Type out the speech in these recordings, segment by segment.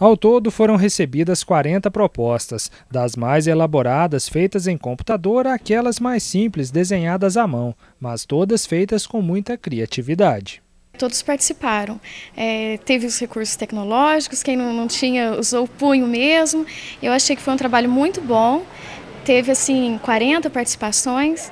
Ao todo, foram recebidas 40 propostas, das mais elaboradas feitas em computador aquelas mais simples desenhadas à mão, mas todas feitas com muita criatividade todos participaram. É, teve os recursos tecnológicos, quem não, não, tinha usou o punho mesmo. Eu achei que foi um trabalho muito bom. Teve assim 40 participações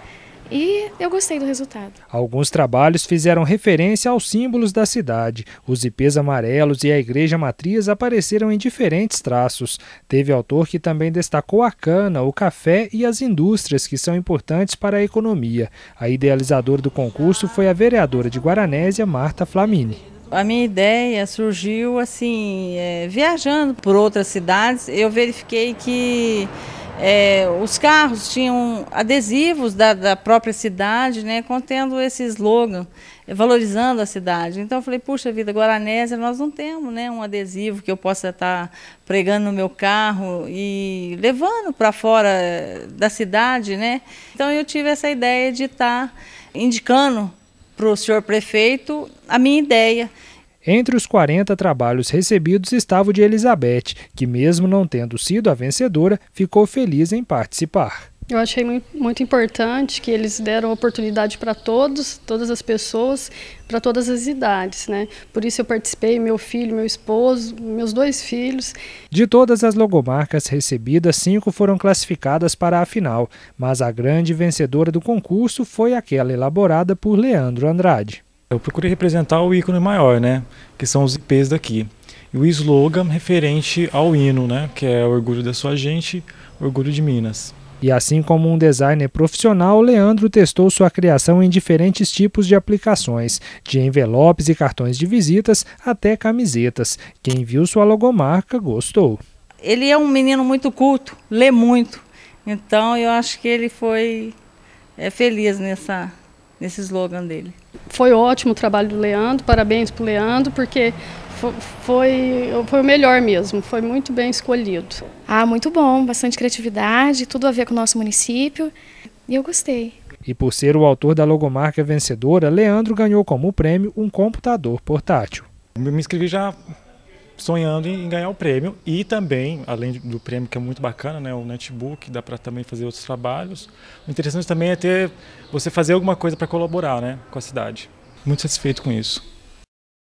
e eu gostei do resultado. Alguns trabalhos fizeram referência aos símbolos da cidade. Os ipês amarelos e a igreja matriz apareceram em diferentes traços. Teve autor que também destacou a cana, o café e as indústrias que são importantes para a economia. A idealizadora do concurso foi a vereadora de Guaranésia, Marta Flamini. A minha ideia surgiu assim, é, viajando por outras cidades, eu verifiquei que é, os carros tinham adesivos da, da, própria cidade, né, contendo esse slogan, é, valorizando a cidade. Então eu falei, puxa vida, Guaranésia, nós não temos né, um adesivo que eu possa estar pregando no meu carro e levando para fora é, da cidade. Né? Então eu tive essa ideia de estar indicando para o senhor prefeito a minha ideia. Entre os 40 trabalhos recebidos estava o de Elizabeth, que, mesmo não tendo sido a vencedora, ficou feliz em participar. Eu achei muito importante que eles deram oportunidade para todos, todas as pessoas, para todas as idades, né? Por isso eu participei, meu filho, meu esposo, meus dois filhos. De todas as logomarcas recebidas, cinco foram classificadas para a final, mas a grande vencedora do concurso foi aquela elaborada por Leandro Andrade. Eu procurei representar o ícone maior, né? Que são os IPs daqui. E o slogan referente ao hino, né? Que é orgulho da sua gente, orgulho de Minas. E assim como um designer profissional, Leandro testou sua criação em diferentes tipos de aplicações, de envelopes e cartões de visitas até camisetas. Quem viu sua logomarca gostou. Ele é um menino muito culto, lê muito. Então eu acho que ele foi é, feliz nessa nesse slogan dele. Foi ótimo o trabalho do Leandro, parabéns para o Leandro, porque foi, foi o melhor mesmo, foi muito bem escolhido. Ah, muito bom, bastante criatividade, tudo a ver com o nosso município, e eu gostei. E por ser o autor da logomarca vencedora, Leandro ganhou como prêmio um computador portátil. Eu me inscrevi já sonhando em, ganhar o prêmio e também, além do prêmio que é muito bacana, né, o netbook, dá para também fazer outros trabalhos. O interessante também é ter você fazer alguma coisa para colaborar, né, com a cidade. Muito satisfeito com isso.